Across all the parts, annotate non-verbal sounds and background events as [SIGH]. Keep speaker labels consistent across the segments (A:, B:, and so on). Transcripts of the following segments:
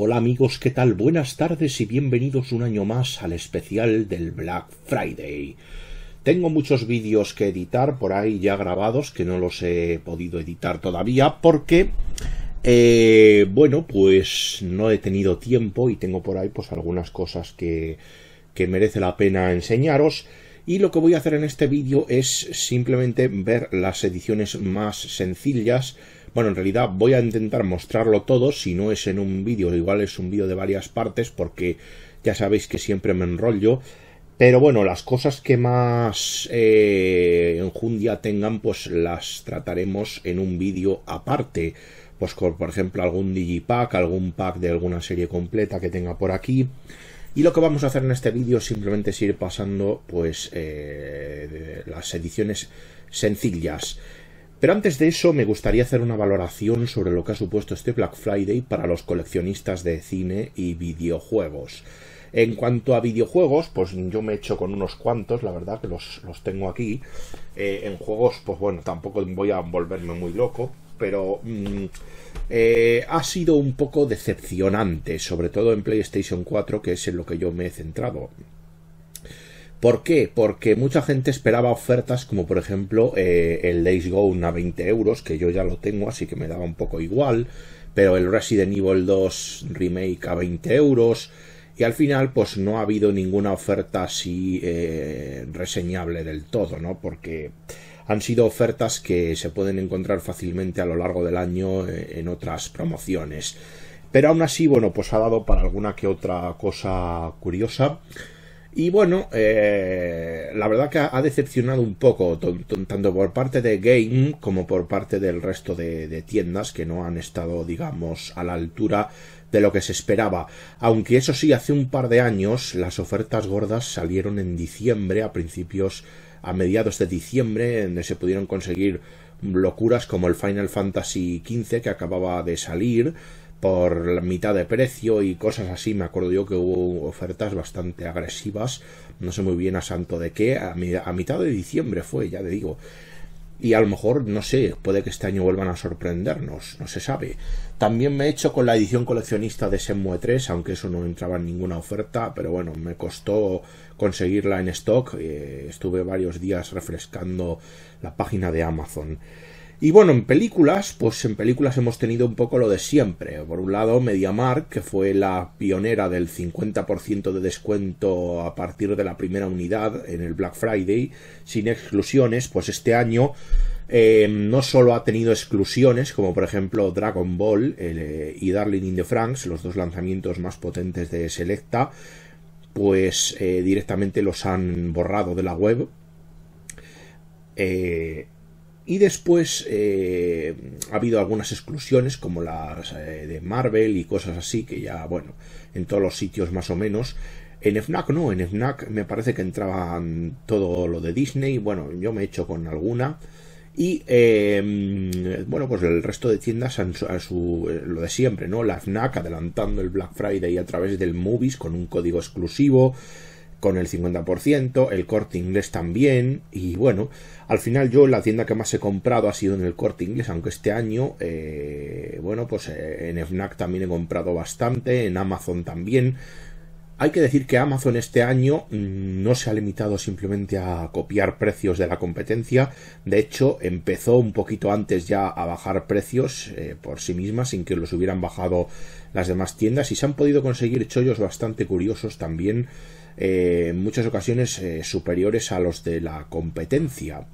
A: Hola amigos, ¿qué tal? Buenas tardes y bienvenidos un año más al especial del Black Friday. Tengo muchos vídeos que editar por ahí ya grabados que no los he podido editar todavía porque, eh, bueno, pues no he tenido tiempo y tengo por ahí pues algunas cosas que, que merece la pena enseñaros. Y lo que voy a hacer en este vídeo es simplemente ver las ediciones más sencillas bueno, en realidad voy a intentar mostrarlo todo, si no es en un vídeo, igual es un vídeo de varias partes, porque ya sabéis que siempre me enrollo. Pero bueno, las cosas que más eh, enjundia tengan, pues las trataremos en un vídeo aparte. Pues por ejemplo, algún digipack, algún pack de alguna serie completa que tenga por aquí. Y lo que vamos a hacer en este vídeo simplemente es ir pasando pues eh, las ediciones sencillas. Pero antes de eso me gustaría hacer una valoración sobre lo que ha supuesto este Black Friday para los coleccionistas de cine y videojuegos. En cuanto a videojuegos, pues yo me he hecho con unos cuantos, la verdad que los, tengo aquí. Eh, en juegos, pues bueno, tampoco voy a volverme muy loco, pero mm, eh, ha sido un poco decepcionante, sobre todo en PlayStation 4, que es en lo que yo me he centrado. ¿Por qué? Porque mucha gente esperaba ofertas como por ejemplo eh, el Days Gone a 20 euros, que yo ya lo tengo, así que me daba un poco igual, pero el Resident Evil 2 Remake a 20 euros, y al final pues no ha habido ninguna oferta así eh, reseñable del todo, ¿no? Porque han sido ofertas que se pueden encontrar fácilmente a lo largo del año eh, en otras promociones. Pero aún así, bueno, pues ha dado para alguna que otra cosa curiosa. Y bueno, eh, la verdad que ha decepcionado un poco, tanto por parte de Game como por parte del resto de, de, tiendas que no han estado, digamos, a la altura de lo que se esperaba. Aunque eso sí, hace un par de años las ofertas gordas salieron en diciembre, a principios, a mediados de diciembre, donde se pudieron conseguir locuras como el Final Fantasy XV que acababa de salir, por la mitad de precio y cosas así. Me acuerdo yo que hubo ofertas bastante agresivas, no sé muy bien a santo de qué, a, mitad de diciembre fue, ya le digo. Y a lo mejor, no sé, puede que este año vuelvan a sorprendernos, no se sabe. También me he hecho con la edición coleccionista de Senmue 3, aunque eso no entraba en ninguna oferta, pero bueno, me costó conseguirla en stock. Eh, estuve varios días refrescando la página de Amazon. Y bueno, en películas, pues en películas hemos tenido un poco lo de siempre. Por un lado, MediaMark, que fue la pionera del 50% de descuento a partir de la primera unidad en el Black Friday, sin exclusiones, pues este año em, no solo ha tenido exclusiones, como por ejemplo Dragon Ball eh, y Darling in the Franks, los dos lanzamientos más potentes de Selecta, pues eh, directamente los han borrado de la web. Eh, y después eh, ha habido algunas exclusiones, como las eh, de Marvel y cosas así, que ya, bueno, en todos los sitios más o menos. En FNAC no, en FNAC me parece que entraban todo lo de Disney, bueno, yo me he hecho con alguna. Y em, bueno, pues el resto de tiendas a su, eh, lo de siempre, ¿no? La FNAC adelantando el Black Friday a través del Movies con un código exclusivo con el 50%, el corte inglés también, y bueno, al final yo la tienda que más he comprado ha sido en el corte inglés, aunque este año, eh, bueno, pues eh, en FNAC también he comprado bastante, en Amazon también. Hay que decir que Amazon este año mm, no se ha limitado simplemente a copiar precios de la competencia, de hecho empezó un poquito antes ya a bajar precios eh, por sí misma sin que los hubieran bajado las demás tiendas y se han podido conseguir chollos bastante curiosos también eh, en muchas ocasiones eh, superiores a los de la competencia.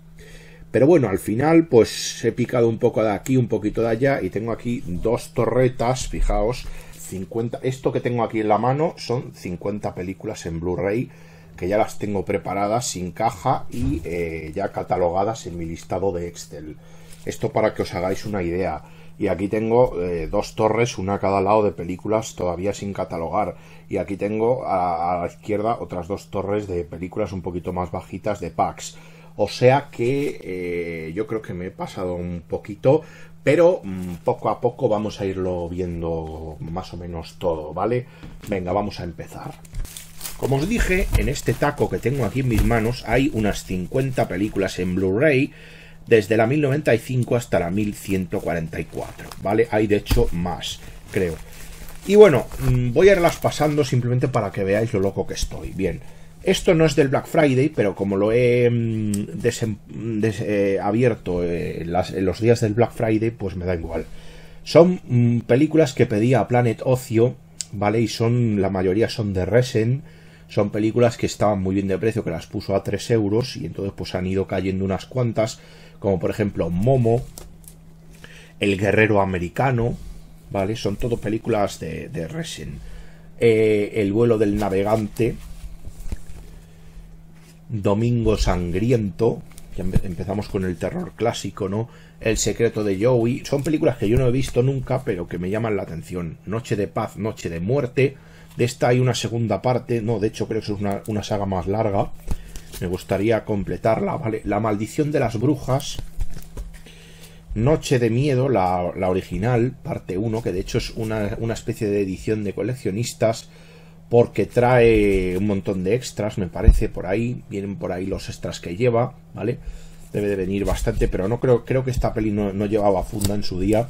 A: Pero bueno, al final pues he picado un poco de aquí, un poquito de allá y tengo aquí dos torretas, fijaos, esto que tengo aquí en la mano son 50 películas en Blu-ray que ya las tengo preparadas sin caja y eh, ya catalogadas en mi listado de Excel. Esto para que os hagáis una idea y aquí tengo eh, dos torres, una a cada lado de películas todavía sin catalogar. Y aquí tengo a, la izquierda otras dos torres de películas un poquito más bajitas de packs. O sea que eh, yo creo que me he pasado un poquito, pero mm, poco a poco vamos a irlo viendo más o menos todo, ¿vale? Venga, vamos a empezar. Como os dije, en este taco que tengo aquí en mis manos hay unas 50 películas en Blu-ray desde la 1095 hasta la 1144, ¿vale? Hay de hecho más, creo. Y bueno, mm, voy a irlas pasando simplemente para que veáis lo loco que estoy. Bien, esto no es del Black Friday, pero como lo he mm, eh, abierto eh, en los días del Black Friday, pues me da igual. Son mm, películas que pedía a Planet Ocio, ¿vale? Y son, la mayoría son de Resen son películas que estaban muy bien de precio, que las puso a 3 euros y entonces pues han ido cayendo unas cuantas, como por ejemplo Momo, El Guerrero Americano, ¿vale? Son todo películas de, de Resen. Eh, el vuelo del navegante, Domingo Sangriento, empezamos con el terror clásico, ¿no? El secreto de Joey, son películas que yo no he visto nunca, pero que me llaman la atención. Noche de paz, Noche de muerte, de esta hay una segunda parte, no, de hecho creo que es una, saga más larga. Me gustaría completarla, ¿vale? La maldición de las brujas. Noche de Miedo, la, original, parte 1, que de hecho es una, especie de edición de coleccionistas, porque trae un montón de extras, me parece, por ahí, vienen por ahí los extras que lleva, ¿vale? Debe de venir bastante, pero no creo, creo que esta peli no, no llevaba funda en su día.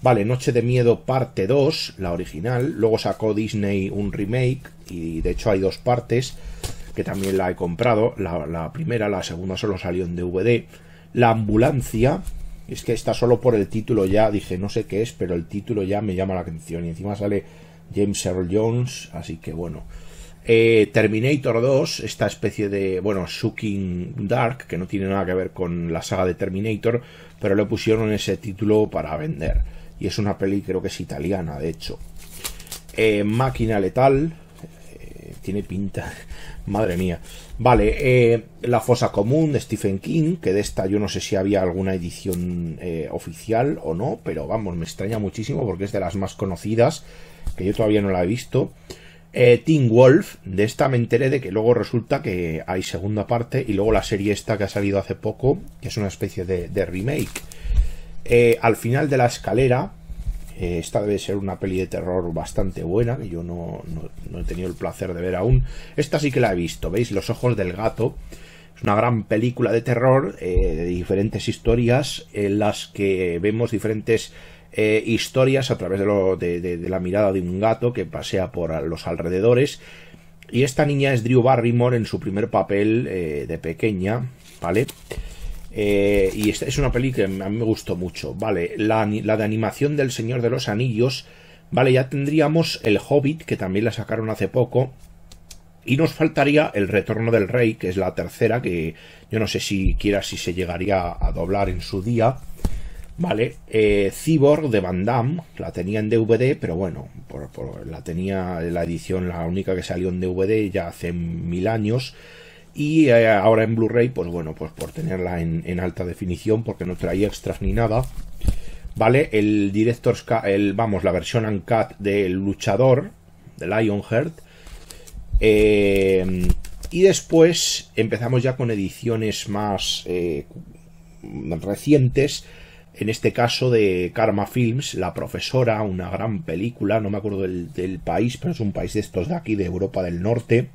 A: Vale, Noche de Miedo parte 2, la original. Luego sacó Disney un remake y de hecho hay dos partes que también la he comprado. La, primera, la segunda solo salió en DVD. La ambulancia, es que está solo por el título ya, dije no sé qué es, pero el título ya me llama la atención. Y encima sale James Earl Jones, así que bueno. Eh, Terminator 2, esta especie de, bueno, Sucking Dark, que no tiene nada que ver con la saga de Terminator, pero le pusieron ese título para vender y es una peli creo que es italiana, de hecho. Eh, máquina letal, eh, tiene pinta, [LAUGHS] madre mía. Vale, eh, La fosa común de Stephen King, que de esta yo no sé si había alguna edición oficial o no, pero vamos, me extraña muchísimo porque es de las más conocidas, que yo todavía no la he visto. Teen Wolf, de esta me enteré de que luego resulta que hay segunda parte y luego la serie esta que ha salido hace poco, que es una especie de remake. Eh, al final de la escalera, eh, esta debe ser una peli de terror bastante buena, que yo no, he tenido el placer de ver aún. Esta sí que la he visto, ¿veis? Los ojos del gato. Es una gran película de terror eh, de diferentes historias en las que vemos diferentes historias a través de, la mirada de un gato que pasea por los alrededores. Y esta niña es Drew Barrymore en su primer papel de pequeña, ¿vale? Eh, y esta es una película que a mí me gustó mucho. Vale, la, de animación del Señor de los Anillos. Vale, ya tendríamos El Hobbit, que también la sacaron hace poco. Y nos faltaría El Retorno del Rey, que es la tercera, que yo no sé si quiera si se llegaría a doblar en su día. Vale, eh, Cyborg de Van Damme, la tenía en DVD, pero bueno, la tenía la edición, la única que salió en DVD ya hace mil años. Y eh, ahora en Blu-ray, pues bueno, pues por tenerla en, alta definición, porque no traía extras ni nada. Vale, el director, el, vamos, la versión uncut del luchador, de Lionheart. Eh, y después empezamos ya con ediciones más eh, recientes. En este caso de Karma Films, La Profesora, una gran película, no me acuerdo del, del país, pero es un país de estos de aquí, de Europa del Norte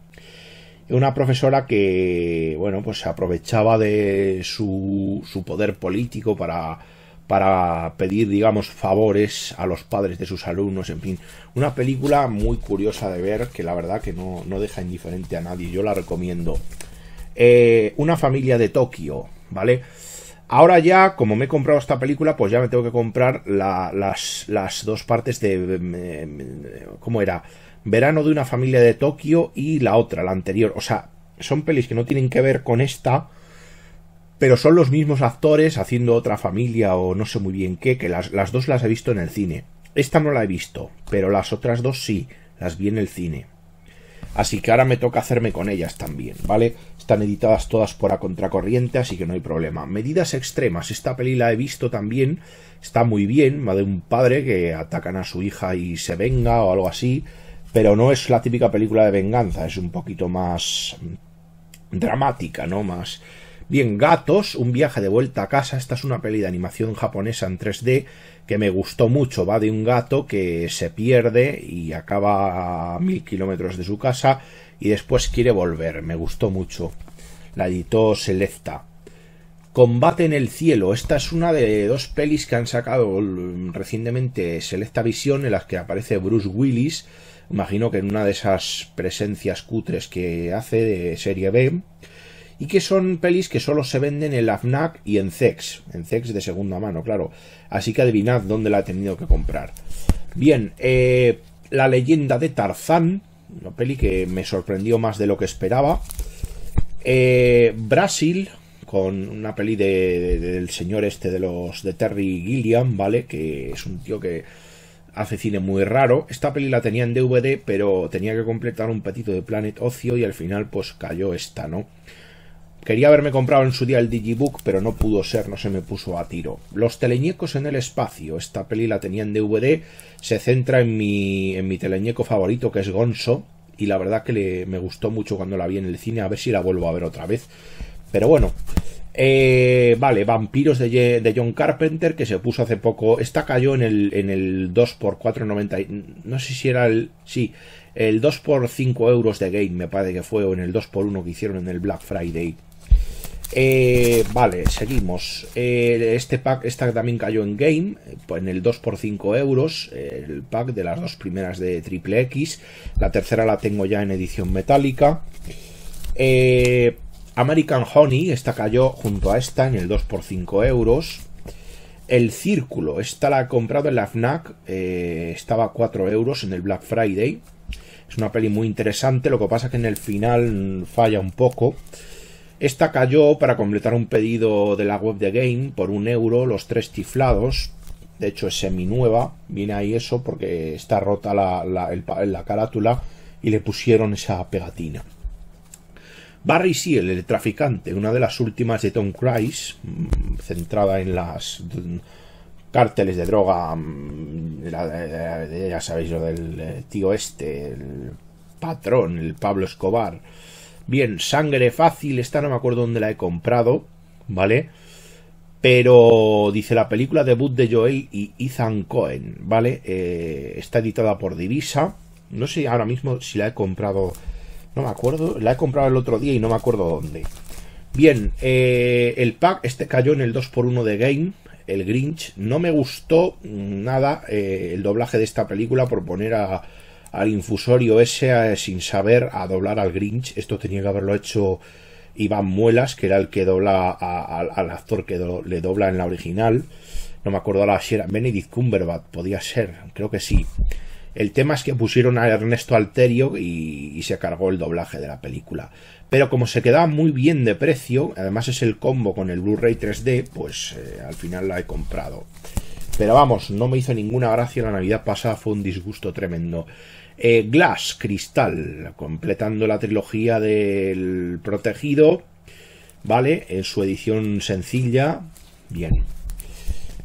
A: una profesora que, bueno, pues se aprovechaba de su, su poder político para, para pedir, digamos, favores a los padres de sus alumnos, en fin. Una película muy curiosa de ver, que la verdad que no, no deja indiferente a nadie, yo la recomiendo. Eh, una familia de Tokio, ¿vale? Ahora ya, como me he comprado esta película, pues ya me tengo que comprar la, las, las, dos partes de... Em, em, ¿Cómo era? Verano de una familia de Tokio y la otra, la anterior. O sea, son pelis que no tienen que ver con esta, pero son los mismos actores haciendo otra familia o no sé muy bien qué, que las, dos las he visto en el cine. Esta no la he visto, pero las otras dos sí, las vi en el cine. Así que ahora me toca hacerme con ellas también, ¿vale? Están editadas todas por a contracorriente, así que no hay problema. Medidas extremas. Esta peli la he visto también. Está muy bien. Va de un padre que atacan a su hija y se venga o algo así pero no es la típica película de venganza, es un poquito más dramática, ¿no? Más... Bien, Gatos, un viaje de vuelta a casa, esta es una peli de animación japonesa en 3D que me gustó mucho, va de un gato que se pierde y acaba a mil kilómetros de su casa y después quiere volver, me gustó mucho. La editó Selecta. Combate en el cielo. Esta es una de dos pelis que han sacado recientemente Selecta Visión en las que aparece Bruce Willis imagino que en una de esas presencias cutres que hace de serie B, y que son pelis que solo se venden en la FNAC y en ZEX. en ZEX de segunda mano, claro, así que adivinad dónde la he tenido que comprar. Bien, eh, La leyenda de Tarzán, una peli que me sorprendió más de lo que esperaba, eh, Brasil, con una peli del señor este de los de Terry Gilliam, ¿vale? Que es un tío que hace cine muy raro. Esta peli la tenía en DVD, pero tenía que completar un petito de Planet Ocio y al final pues cayó esta, ¿no? Quería haberme comprado en su día el Digibook, pero no pudo ser, no se me puso a tiro. Los teleñecos en el espacio, esta peli la tenía en DVD, se centra en mi, en mi teleñeco favorito que es Gonzo, y la verdad que le, me gustó mucho cuando la vi en el cine, a ver si la vuelvo a ver otra vez. Pero bueno, eh, vale, Vampiros de, John Carpenter, que se puso hace poco. Esta cayó en el, en el 2x4,90. No sé si era el. Sí, el 2x5 euros de Game, me parece que fue, o en el 2x1 que hicieron en el Black Friday. Eh, vale, seguimos. Eh, este pack, esta también cayó en Game, pues en el 2x5 euros, el pack de las dos primeras de Triple X. La tercera la tengo ya en edición metálica. Eh, American Honey, esta cayó junto a esta en el 2 por 5 euros. El Círculo, esta la he comprado en la FNAC, eh, estaba a 4 euros en el Black Friday. Es una peli muy interesante, lo que pasa es que en el final falla un poco. Esta cayó para completar un pedido de la web de Game por un euro, los tres chiflados, De hecho es semi nueva, viene ahí eso porque está rota la carátula y le pusieron esa pegatina. Barry Seal, el traficante, una de las últimas de Tom Cruise, mm, centrada en las cárteles de droga, mm, ya sabéis lo del eh, tío este, el patrón, el Pablo Escobar. Bien, sangre fácil, esta no me acuerdo dónde la he comprado, ¿vale? Pero dice la película debut de Joel y Ethan Cohen, ¿vale? Eh, está editada por Divisa. No sé ahora mismo si la he comprado no me acuerdo, la he comprado el otro día y no me acuerdo dónde. Bien, eh, el pack, este cayó en el 2x1 de Game, el Grinch. No me gustó nada eh, el doblaje de esta película por poner al infusorio ese eh, sin saber a doblar al Grinch. Esto tenía que haberlo hecho Iván Muelas, que era el que dobla a, al actor que le dobla en la original. No me acuerdo ahora si era Benedict Cumberbatch, podía ser, creo que sí. El tema es que pusieron a Ernesto Alterio y, se cargó el doblaje de la película. Pero como se quedaba muy bien de precio, además es el combo con el Blu-ray 3D, pues eh, al final la he comprado. Pero vamos, no me hizo ninguna gracia la Navidad pasada, fue un disgusto tremendo. Eh, Glass, Cristal, completando la trilogía del Protegido, ¿vale? En su edición sencilla, bien.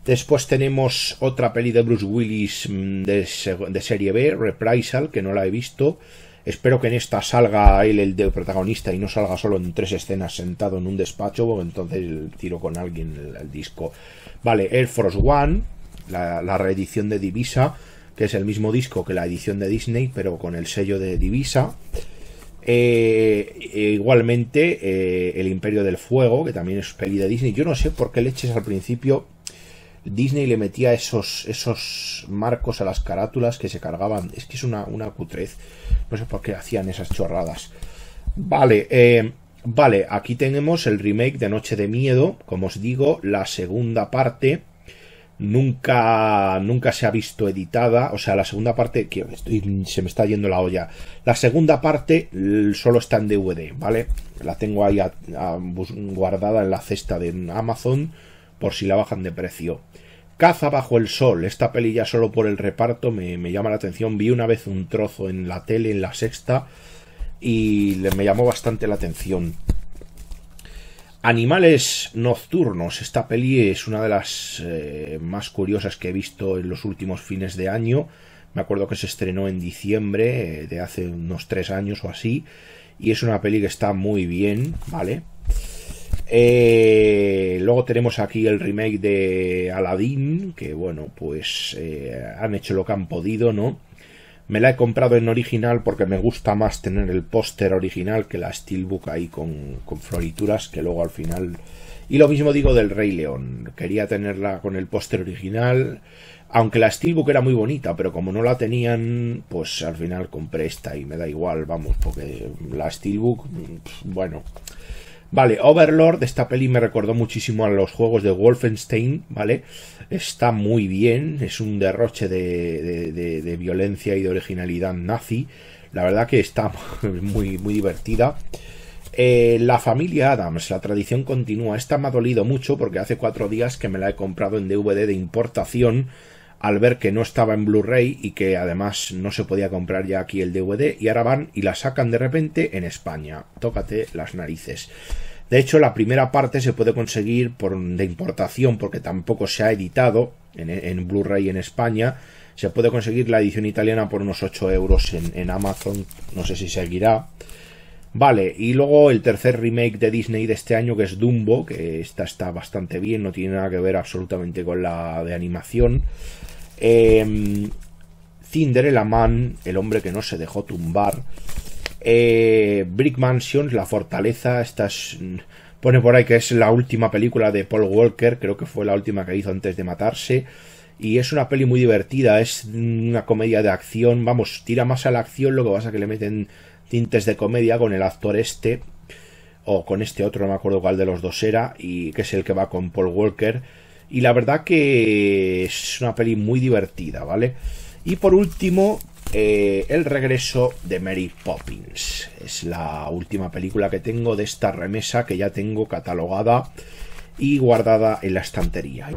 A: Después tenemos otra peli de Bruce Willis mm, de, serie B, Reprisal, que no la he visto. Espero que en esta salga él el de protagonista y no salga solo en tres escenas sentado en un despacho, o entonces tiro con alguien el, disco. Vale, Air Force One, la, reedición de Divisa, que es el mismo disco que la edición de Disney, pero con el sello de Divisa. Eh, e igualmente, eh, El Imperio del Fuego, que también es peli de Disney. Yo no sé por qué leches al principio Disney le metía esos, esos marcos a las carátulas que se cargaban. Es que es una, una cutrez. No sé por qué hacían esas chorradas. Vale, eh, vale, aquí tenemos el remake de Noche de Miedo. Como os digo, la segunda parte nunca, nunca se ha visto editada. O sea, la segunda parte, que se me está yendo la olla. La segunda parte solo está en DVD, ¿vale? La tengo ahí guardada en la cesta de Amazon por si la bajan de precio. Caza bajo el sol, esta peli ya solo por el reparto me, llama la atención. Vi una vez un trozo en la tele, en la sexta, y me llamó bastante la atención. Animales nocturnos, esta peli es una de las eh, más curiosas que he visto en los últimos fines de año. Me acuerdo que se estrenó en diciembre eh, de hace unos tres años o así. Y es una peli que está muy bien, ¿vale? Eh, luego tenemos aquí el remake de Aladdin, que bueno, pues eh, han hecho lo que han podido, ¿no? Me la he comprado en original porque me gusta más tener el póster original que la Steelbook ahí con, con florituras, que luego al final... Y lo mismo digo del Rey León, quería tenerla con el póster original, aunque la Steelbook era muy bonita, pero como no la tenían, pues al final compré esta y me da igual, vamos, porque la Steelbook, bueno... Vale, Overlord, esta peli me recordó muchísimo a los juegos de Wolfenstein, ¿vale? Está muy bien, es un derroche de, de, violencia y de originalidad nazi. La verdad que está [LAUGHS] muy, muy divertida. Eh, la familia Adams, la tradición continúa. Esta me ha dolido mucho porque hace cuatro días que me la he comprado en DVD de importación al ver que no estaba en Blu-ray y que además no se podía comprar ya aquí el DVD y ahora van y la sacan de repente en España. Tócate las narices. De hecho, la primera parte se puede conseguir por, de importación porque tampoco se ha editado en, Blu-ray en España. Se puede conseguir la edición italiana por unos 8 euros en Amazon, no sé si seguirá. Vale, y luego el tercer remake de Disney de este año que es Dumbo, que esta está bastante bien, no tiene nada que ver absolutamente con la de animación. Eh, em, Cinderella Man, el hombre que no se dejó tumbar. Eh, Brick Mansions, La Fortaleza, esta es, mm, pone por ahí que es la última película de Paul Walker, creo que fue la última que hizo antes de matarse. Y es una peli muy divertida, es una comedia de acción, vamos, tira más a la acción, lo que pasa que le meten tintes de comedia con el actor este, o con este otro, no me acuerdo cuál de los dos era, y que es el que va con Paul Walker. Y la verdad que es una peli muy divertida, ¿vale? Y por último, eh, El regreso de Mary Poppins. Es la última película que tengo de esta remesa que ya tengo catalogada y guardada en la estantería.